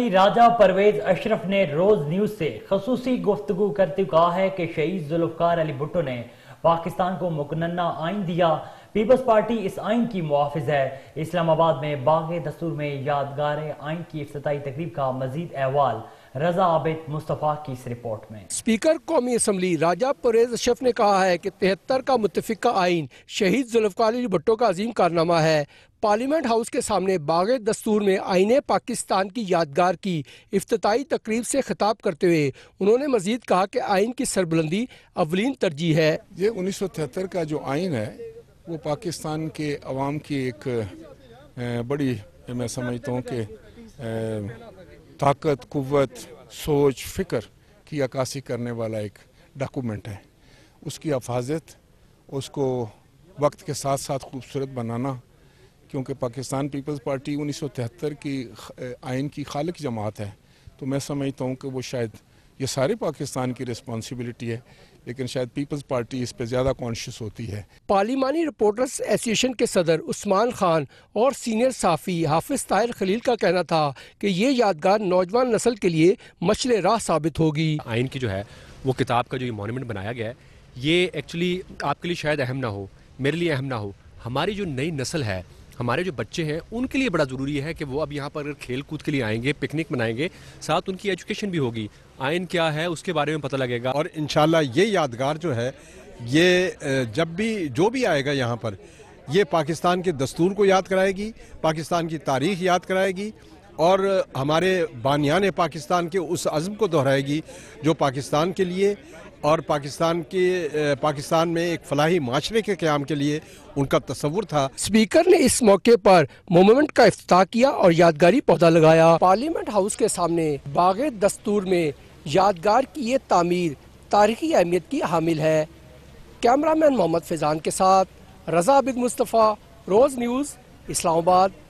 अली राजा परवेज अशरफ ने रोज न्यूज से खसूसी गुफ्तगु करते कहा है कि शहीद जुल्फकार अली भुट्टो ने पाकिस्तान को मुकन्ना आइन दिया पीपल्स पार्टी इस आइन की मुआफ़ है इस्लामाबाद में बाग दस्तूर में यादगार आइन की अफ्ताही तकरीब का मजीद अहवाल रजा आबिद मुस्तफ़ा की इस रिपोर्ट में स्पीकर कौमी असम्बली राजा परेज अशफ ने कहा है कि तिहत्तर का मुतफ़ा आइन शहीद जुल्फ़ार भट्टो का अजीम कारनामा है पार्लियामेंट हाउस के सामने बाग दस्तूर में आईने पाकिस्तान की यादगार की अफ्ताही तकरीब से खिताब करते हुए उन्होंने मजीद कहा कि आइन की सरबलंदी अवलिन तरजीह है ये उन्नीस सौ तिहत्तर का जो आइन है वो पाकिस्तान के अवाम की एक बड़ी मैं समझता हूँ कि ताकत कुत सोच फ़िक्र की अक्सी करने वाला एक डॉक्यूमेंट है उसकी अफाजत उसको वक्त के साथ साथ खूबसूरत बनाना क्योंकि पाकिस्तान पीपल्स पार्टी उन्नीस सौ तिहत्तर की आइन की खालिक जमात है तो मैं समझता हूँ कि वो शायद ये सारे पाकिस्तान की रिस्पॉन्सिबिलिटी है लेकिन शायद पीपल्स पार्टी इस पे ज़्यादा कॉन्शियस होती है पार्लिमानी रिपोर्टर्स एसोसिएशन के सदर उस्मान खान और सीनियर साफ़ी हाफिज ताहिर खलील का कहना था कि ये यादगार नौजवान नस्ल के लिए मछल राह साबित होगी आइन की जो है वो किताब का जो ये मोनूमेंट बनाया गया है ये एक्चुअली आपके लिए शायद अहम ना हो मेरे लिए अहम ना हो हमारी जो नई नस्ल है हमारे जो बच्चे हैं उनके लिए बड़ा ज़रूरी है कि वो अब यहाँ पर अगर खेल कूद के लिए आएंगे पिकनिक मनाएंगे साथ उनकी एजुकेशन भी होगी आयन क्या है उसके बारे में पता लगेगा और इन ये यादगार जो है ये जब भी जो भी आएगा यहाँ पर ये पाकिस्तान के दस्तूर को याद कराएगी पाकिस्तान की तारीख याद कराएगी और हमारे बानियान पाकिस्तान के उस अज़म को दोहराएगी जो पाकिस्तान के लिए और पाकिस्तान के पाकिस्तान में एक फलाही माशरे के क्याम के लिए उनका तस्वुर था स्पीकर ने इस मौके पर मोमेंट का अफ्ताह किया और यादगारी पौधा लगाया पार्लियामेंट हाउस के सामने बाग दस्तूर में यादगार की ये तामीर तारीखी अहमियत की हामिल है कैमरामैन मोहम्मद फैजान के साथ रजा बिग मुस्तफ़ा रोज़ न्यूज़ इस्लामाबाद